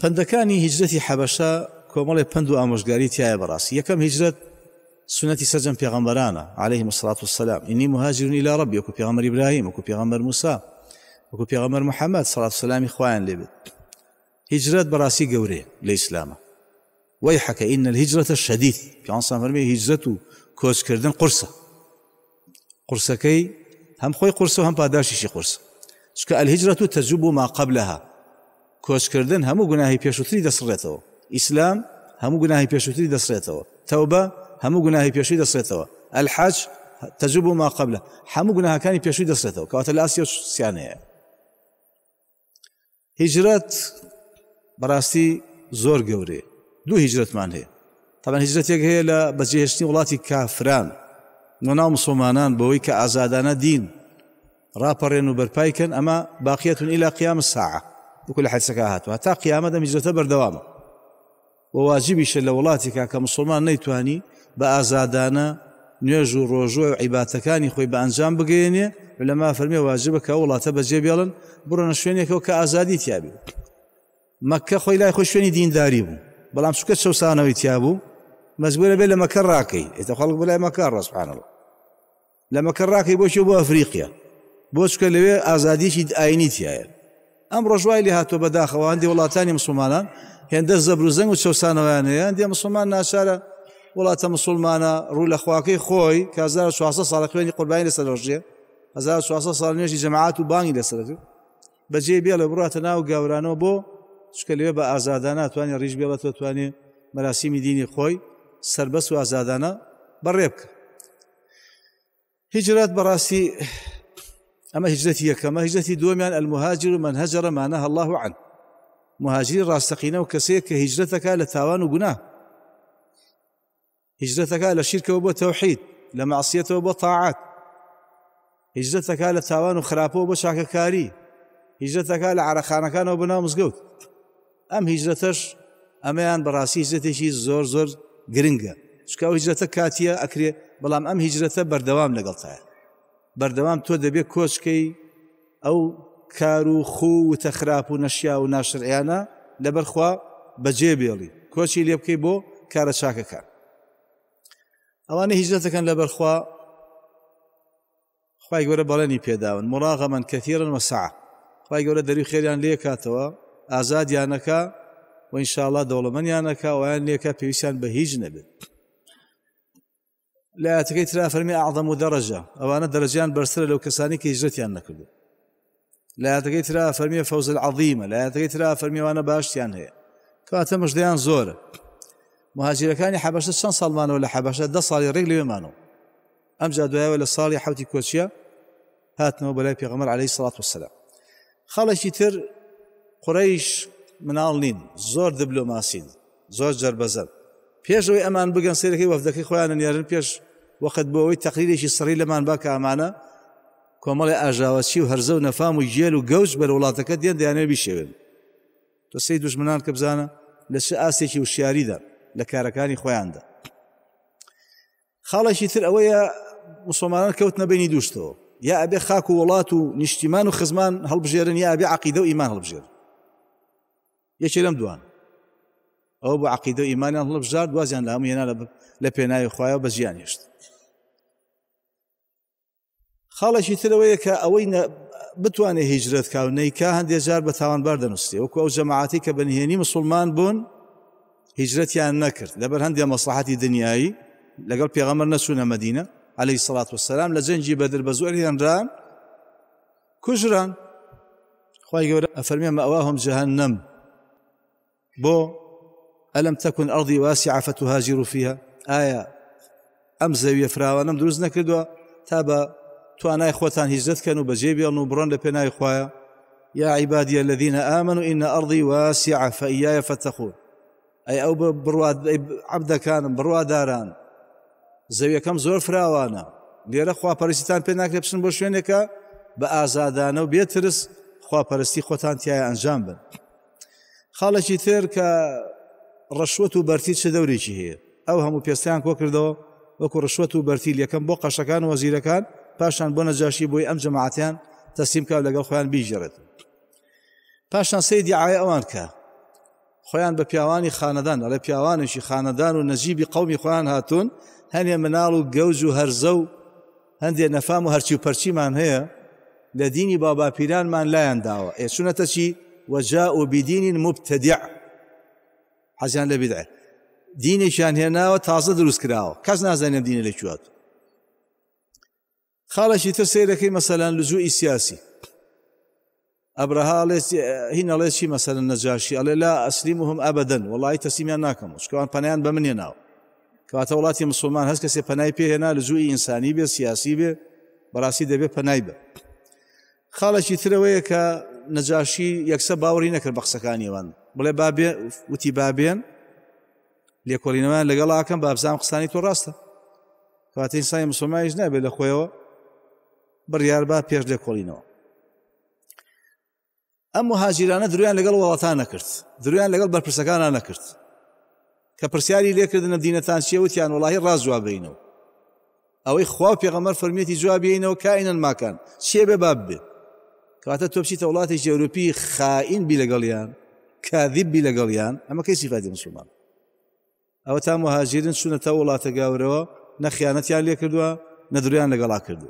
پندەکانی هیجرەتی حەبەشە کۆمەڵی پند و ئامۆژگاری تایە بەڕاستی یەکەم هیجرەت سنەتی سەرجەم پێغەمبەرانە عليه مسلات وسلام ئینی مهاجرون إلى ربی وەکو پێغەمەر ئیبراهیم وەکو پێغەمبەر موسا وەکو پێغەمەر محەممەد سەڵات سلامی خۆیان هجرت هجرات براسي قوري لإسلامه ويحك إن الهجرة الشديد في عنصر فرمي هجرة كوس كردن قرصة قرصة كي هم خوي قرصة هم باداشي شي قرصة شكا الهجرة تجب ما قبلها کۆچکردن هەموو گوناهی پێشووتری دەسڕێتەوە ئیسلام هەموو گوناهی پێشووتری دەسرێتەوە تەوبە هەموو گوناهی پێشووی دەسرێتەوە ئەلحاج تەجوب و ما قبلە هەموو گوناهەکانی پێشووی دەسرێتەوە کەواتە لاسی سیانەیە هیجرەت بەڕاستی زۆر گەورێ دوو هیجرەتمان هەیە تاان هیجرەتێک هەیە لە بەجێهشتنی وڵاتی کافران نۆناو مسلمانان بەوەی کە ئازادانە دین ڕاپەڕێن و بەرپایکەن ئەمە باقیەتون ئیلا قیام ساعە وەکو لە حەسەکە هاتووە تا قیامە دەمیزۆتە بەردەوامە وواجیبیشە لە وڵاتێکا کە مسلمان نەیتوانی بە ئازادانە نوێژ و ڕۆژۆ و عیباتەکانی خۆی بە ئەنجام بگەێنێ لەما فەرمی واجبەکە وڵاتە بەجێ بێڵن بڕۆنە شوێنێکەوە کە ئازادی تیابێ مەکە خۆی لای خۆ شوێنی دینداری بوو بەڵام چکە چەسانەوەی تیابوو مەزبوورە بێت لە مەکە ڕاکەی ئێتە خەڵک بلای مەکار ڕسپانەوە لە مەکە ڕاکەی بۆشی بۆ ئەفریقیا بۆ چکە لەوێ ئازادیشی ئاینی تایە ئەم ڕۆژوای لێ هاتووە بەداخەوە هەندی وڵاتانی مسلمانان هێندە زەبر و زەنگ و چەسانەوەیانەیە هەندی مسلمان ناچارە وڵاتە مسلمانە ڕوو لە خواکەی خۆی کە 1600 ساڵ خوێنی قوربانی لە سەرۆژێ 1600 ساڵ نوێژی جەماعات و بانگی لەسەر بەجێ بێ لە بڕاتە ناو گەورانەوە بۆ چکە لێ بە ئازادان ناتوانانی ڕیژ بێ بە توانێت مەراسیمی دینی خۆی سربەس و ئازادانە بەڕێ بکە هیجرات بەڕاستی أما هجرتي كما هجرتي دوميان المهاجر من هجر ما نهى الله عنه مهاجرين راستقين وكسيك هجرتك على لتاوان وقناه هجرتك لشرك وبتوحيد لمعصية طاعات هجرتك على لتاوان وخرافه وبشاككاري هجرتك لعرخانه كان وبنا مزقوت أم هجرتك أما يعني براسي هجرتي شي زور زور جرينجا شكاو هجرتك كاتيا أكري بلام أم هجرتك بردوام لقلتها بەردەوام تۆ دەبێت کۆچکەی ئەو کار و خوو و تەخراپ و نەشیا و ناشرعیانە لەبەرخوا بەجێ بێڵی کۆچی لێ بکەی بۆ کارە چاکەکان ئەوانە هیجرەتەکەن لەبەرخوا خی گەورە بەڵێنی پێداون مراغەمەن کەتیرن وەسا خی گەورە دەری خێریان لێ کاتەوە ئازادیانەکە و انشاءله دەوڵەمەنیانەکە ویان لێکە پێویستیان بە هیچ نەبێت لا تكيترا فرمي أعظم درجة أو أنا درجان برسل لو كساني جرتي أنك لا تكيترا فرمي فوز العظيمة لا تكيترا فرمي وانا باشتيان هي كواتا مجديان زورة مهاجرەکانی حەبەشە چەند ساڵمانەوە لە حەبەشە ده ساڵی ڕێک ولا صالي حوتي كوتشيا هات حوتی کۆچیە هاتنەوە بەلای عليه الصلاة والسلام وسلام خەڵێکی قريش من مناڵ زور زۆر زور زۆر جربەزەر أمان ئەمان بگەن سیرەکەی وەفدەکەی خۆیان نێرن پێش وەخت بۆەوەی تەقریرێکی سڕی لەمان باکە ئەمانە کۆمەڵی ئاژاوەسی و هەرزە و نەفام و گێل و گەوش بەر وڵاتەکە دێن دەیانێ بیشێوێن تۆ سی دوژمنان کە بزانە لە ش ئاسێکی وشیاریدا لە کارەکانی خۆیاندا خاڵێکی تر ئەوەیە مسلمانان کەوت نەبینی دوشتەوە یا ئەبێ خاک و وڵات و نیشتیمان و خزمان هەڵبژێرن یا ئەبێ عقیدە و ئیمان هەڵبژێر یەکی لەم دوان ئەو بە عقیدە و ئیمانیان هەڵبژار دوازیان لە هەموو هێنا لە پێناوی خۆیان بە زیان هێشت خاله ترەوەیە کە ئەوەی بتوانێت هیجرت هجرت و نەیکا هەندێک جار بە تاوان بەردەنووسی او ئەو جەماعاتی کە بەنهێنی مسلمان بوون هیجرەتیان نەکرد لبر هەندێک مصلحتي دنیایی لەگەڵ پێغەمەر نەچوونە مدينة عليه الصلاة والسلام لجنجي بدر بزور ينران كجران خواهي يقول أفرمي مأواهم جهنم بو ألم تكن أرضي واسعة فتهاجر فيها آية أم زاوية فراوانم دروز نكردوا تابا توانای خۆتان هیزتکەن و بەجێ بێڵن و بڕۆن لە پێناوی خوایە یا عیبادیە لەدینە ئامن و ئینە ئەڕضی واسیع فەئیایە فەتەخور ئەی ئەو عبدەکانم بڕواداران زەویەکەم زۆر فراوانە لێرە خواپەرستان پێ ناکرێ بچن بۆ شوێنێکە بە ئازادانە و بێترس خواپەرستی خۆتان تایە ئەنجام بن خاڵەکی تر کە ڕەشوت و بەرتی چه دەورێکی هەیە ئەو هەموو پێستیان کۆ کردەوە وەکو ڕشوت و بەرتیل یەکەم بۆ قەشەکان وەزیرەکان پاشان بۆ نەجاشی بۆی ئەم جەماعاتیان تەسیم کا لەگەڵ خۆیان بیژێڕێت پاشان سەی دیعای ئەوان کە خۆیان بە پیاوانی خانەدان ئەلە پیاوانشی خانەدان و نەجیبی قومی خۆیان هاتوون هەنێ مناڵ و گەوز و هەرزە و هەندێ نەفام و هەرچی و پەرچیمان هەیە لە دینی باباپیرانمان لایەن داوە ئێچونەتە چی وەجا و بیدینین مبتەدیع حەزیان لە بدعێت دینێکیان هێناوە تازە دروست کراوە کەس نازانێت دینە لە چوات خاڵەشی تر سیرەکەی مەسەلاەن لزووی سیاسی ئەبرهاڵێ هینەڵێکی مەسەرن نەجاشی ئەلێ لا ئەسلیمهم ئەبدەن وڵی تەسیمیان ناکەم شکوان پەنیان بە منێ ناو کاتە وڵاتی مسلمان هەست کەسێ پەنای پێهێنا لە زووی ئینسانی بێ سیاسی بێ بەڕاستی دەبێت پەنای بە خاڵەکی ترەوەیە کە نەجاشی یەکسە باوەڕی نەکرد بە قسەکانیوان بڵێ بابێ وتی بابێن لێکۆلینەوەیان لەگەڵ ئاکەم بابزان قسانی تۆ ڕاستە کاتە ئینسانی مسلمانیش نابێت لە خۆیەوە بڕیاربا پێش دەکۆڵینەوە ئەم مهاجیرانە درویان لەگەڵ وڵاتان نەکرد درویان لەگەڵ بەرپرسەکانان نەکرد کە پرسیاری لێکردنە دینەتان چیە وتیان وڵی ڕازجوابینەوە ئەوەی خوا پێغەمەر فەرمیێتی جوابینەوە کاینەن ماکان چێ بێ باب بێ کاتە تۆ بچیتە وڵاتێکی ئەوروپی خائین بی لەگەڵیان کاذیببی لەگەڵیان ئەمە کەی سیفادی مسلمان ئەوە تا مهاجرن چونەتە وڵاتە گاورەوە نەخیانەتیان لێ کردووە نەدرویان لەگەڵا کردو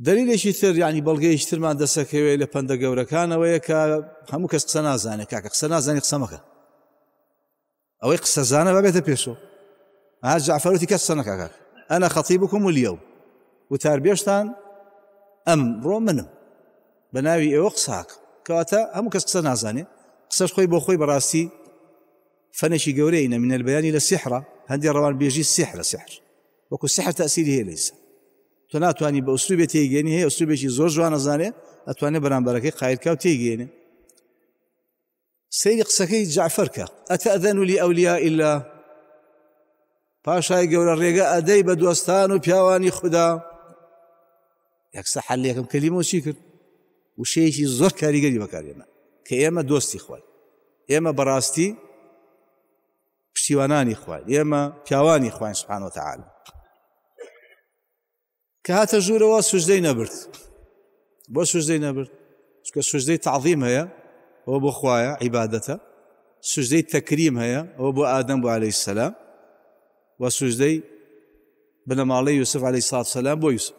دليل يعني تر ینی بەڵگەیش ترمان دەسەکەوێت لە پندە گەورەکانەوەیە کە هەموو کەس قسە نازانێت کاکە قسە نازانانی قسەمەکە ئەوەی قسەزانە بەبێتە پێشەوە هاج آه، جعفەرەتی کەس سەنەکەکە ئەنا خەتی بکم و لیە و وتاربێشتان ئەم ڕۆ منم بە ناوی ئێوە قساک کەواتە هەموو کەس قسە نازانێت قسەش خۆی بۆ خۆی بەڕاستی فەنێکی گەورەی نە منە بەیانی لە سیحرا هەندی ڕەوان بێژی سیحرە سیحر وەکو سیحر تۆ ناتوانانی بە ئوسوبێ تێگەێنی هەیە ئوسوبێکی زۆر جوان نەزانێ ئەتوانێت بەرامبەرەکەی قایرکاو تێگەێنێ سەیری قسەکەی جعفەرکە ئەتەدەن ولی ئەولیا ئللا پاشای گەورە ڕێگە ئەدەی بە دوستان و پیاوانی خوددا یەکسە حلێکم کەلیمە چی کرد وشەیەکی زۆر کاریگەری بەکارێنە کە ئێمە دۆستی خوارد ئێمە بەڕاستی پشتیوانانی خوارد ئێمە پیاوانی خوین سبحان وتعاال که هات جور ژوورەوە سجده نبرد بۆ سجده نبرد چکە سجده تعظیم هەیە ئەوە بۆ خوایە عیباەتە سجده تکریم هیا و با آدم بۆ عليهەی السلام و سجده سوژدەی مالی یوسف عليهەی سات سەسلام بۆ یوسف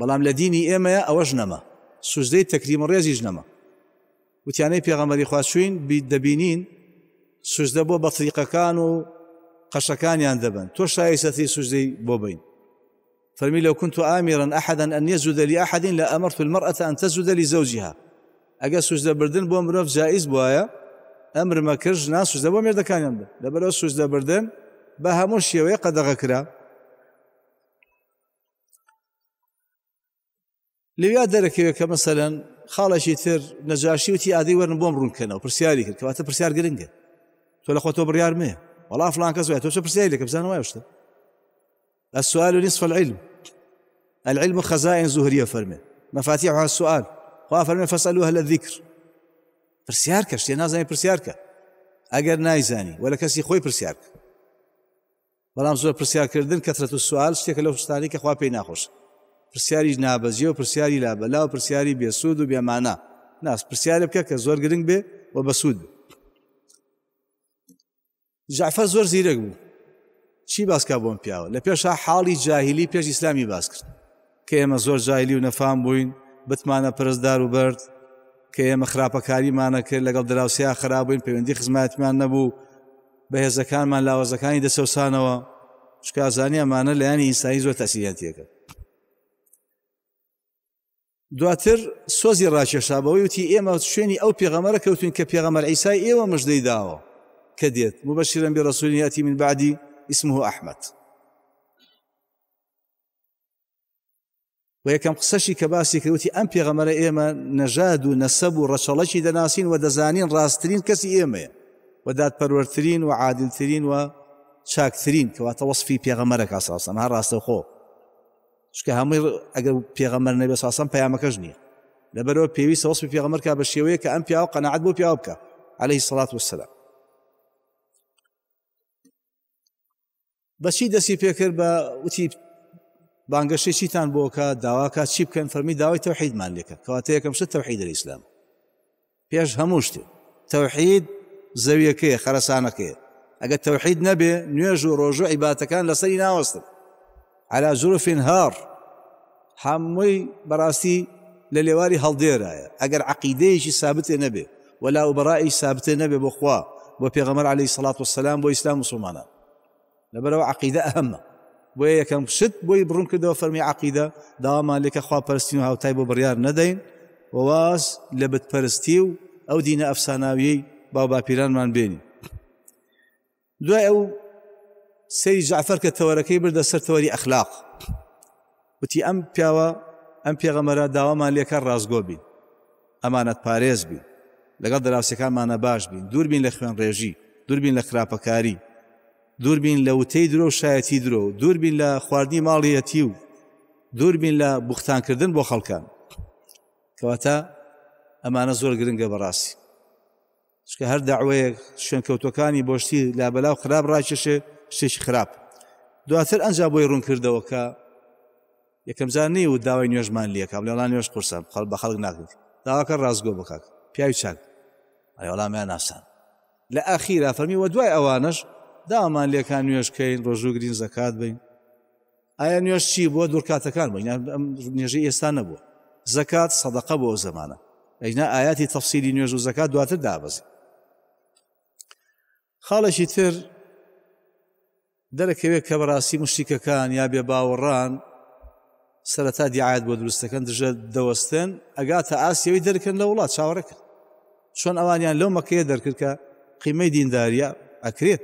بەڵام لە دینی ئێمەیە ئەوەش نەما سوژدەی تەکریم ڕێزیش نەما وتیانەی پێغەمەری خواشوین دەبینین سوژدە بۆ بەفریقەکان و قەشەکانیان دەبن تۆ شایستی سوژدەی بۆ بین فرمي لو كنت آمرا أحدا أن يسجد لأحد لأمرت المرأة أن تسجد لزوجها أجا سجد بردن بو مروف جائز بوايا أمر ما كرج ناس سجد بو ميرد كان يمد لبرو سجد بردن بها مرشي ويقد غكرا لو درك كمثلا خاڵێکی تر نەجاشی وتی ئادی وەرن بۆم ڕوونکەنەوە پرسیاری كنا کەواتە پرسیار گرنگە تۆ لە خۆتۆ بڕیارمێ وڵا فلان کەس وای تۆ پرسیاری لەکە بزانەوە شتە السؤال نصف العلم العلم خزائن زهرية فرمي مفاتيح هذا السؤال خواه فرمي فاسألوا أهل الذكر برسيار كشتي نازاني برسيار كا اگر نايزاني ولا كسي خوي برسيار بلام زور برسيار پرسیار کردن کەترەت و سوال شتێکە لەو شتانی کە خوا پێی و برسياري لا و برسياري بيسود و بيامانا ناس برسياري بكا كزور زۆر گرنگ و بسود جعفر زور زيرك بو چی باسکا بوم پیاوە لە پێشا حاڵی جاهلی پێش ئیسلامی باس کرد کە ئێمە زۆر جایلی و نەفام بووین بتمانە پرستدار و بەرد کە ئێمە خراپەکاریمانە کرد لەگەڵ دراوسیا خراپبووین پەیوەندی خزمەتمان نەبوو بەهێزەکانمان لاوازەکانی دەسەوسانەوە شکازانی ئەمانە لە ینی ئینسایی زۆر تەسیەتەکە دواتر سۆزی ڕاکێشابەوەی وتی ئێمە شوێنی ئەو پێغەمەرە کەوتین کە پێغەمەر ئیسای ئێوە مژدەی داوە کە دێت مبەشیرم بێ ڕسوولنیەتی من بعدی اسمه ئەحمد و یەکەم قسەشی کە باسی کردوتی ئەم پێغەمەرە ئێمە نەژاد و نەسەب و ڕەچەڵەکی دەناسین و دەزانین ڕاستترین کەسی ئێمەیە وەداد پەروەرترین و عادلترین و چاکترین کەواتە وەصفی پێغەمەرە کاساسم هەر ڕاستەخۆ چکە هەمووی ئەگەر پێغەمەر نەبێ ساسم پەیامەکەش نییە لەبەرەوە پێویستە وەصفی پێغەمەر کا بە شێوەیە کە ئەم پیاوە قەنەعات بۆ پیاو بکە عليه سڵات وسلام بەچی دەستی پێکرد بە وتی بانگەشتی چیتان بۆکە داواکە چی بکەن فەرمی داوای تەوحیدمان لێکە کەواتە یەکەم توحید الاسلام پیش پێش توحید زویه که خرسانه که ئەگە توحید نبی نوێژ و ڕۆژۆ عیباتەکان لەسەری ناوەستن على زروف هار هەمووی بەڕاستی لە لێواری هەڵدێرایە ئەگەر عقیدەیەکی ثابت نبی ولا وبڕایی سابتێ نەبێ بۆ خوا بۆ پێغەمەر عليه و السلام با اسلام مسلمانە لەبەرەوە عقیده اهمه بۆ یەکەم شت بۆی بڕون کردەوە فەرمی عقیدە داوامان لێکە خواپەرستی و هاوتای بۆ بڕیار نەدەین وواز لە بتپەرستی و ئەو دینە ئەفساناویی باو باپیرانمان بێنی دوای ئەو سەری جعفەر کە تەوەرەکەی بردە سەرتەوەری ئەخلاق وتی ئەم پیاوە ئەم پێغەمەرە داوامان لێکە ڕازگۆ بین ئەمانەت پارێز بین لەگەڵ دەراوسەکانمانە باش بین دووربین لە خوێن ڕێژی دووربین لە خراپەکاری دووربین لە وتەی درۆ و شایەتی درۆ و دووربین لە خواردنی ماڵیەتی و دووربین لە بختانکردن بۆ خەڵکان کەواتە ئەمانە زۆر گرنگە بەڕاستی چکە هەر داعوەیەک شوێنکەوتەکانی بۆشتی لا بەلاو خراپ ڕاکێشێ شتێکی خراپ دواتر ئەنج بۆی ڕوون کردەوە کە یەکەمزان نی و داوای نوێژمان لەکەم لەڵان نوێش قرسم خەڵ بە خەڵک ناکرد داواکە ڕازگۆ بکک پیاوی چاک ئەوڵامیان ناسان لە ئاخیرا فەرمی وە دوای ئەوانش دامان لێکان نوێشکەین ڕۆژووگرین زەکات بین ئایا نوێش چی بۆ دوورکاتەکان بین نێژی ئێستا نەبوو زەکات سەدەقە بۆ زەمانە ئەینا ئاياتی تەفسیری نوێژ و زەکات دواتر دابزی خاڵەشی تر دەرەکەوێت کە بەڕاستی مشتیکەکان یا بێ باوەڕان سەرەتا دیعاەت بۆ دروستەکەن دژە دەوەستن ئەگاتە ئاسیەوەی دەرکن لە وڵات چاوەڕەکە چۆن ئەوانیان لەو مەکەیە دەرکرد کە قیمەی دینداریە ئەکرێت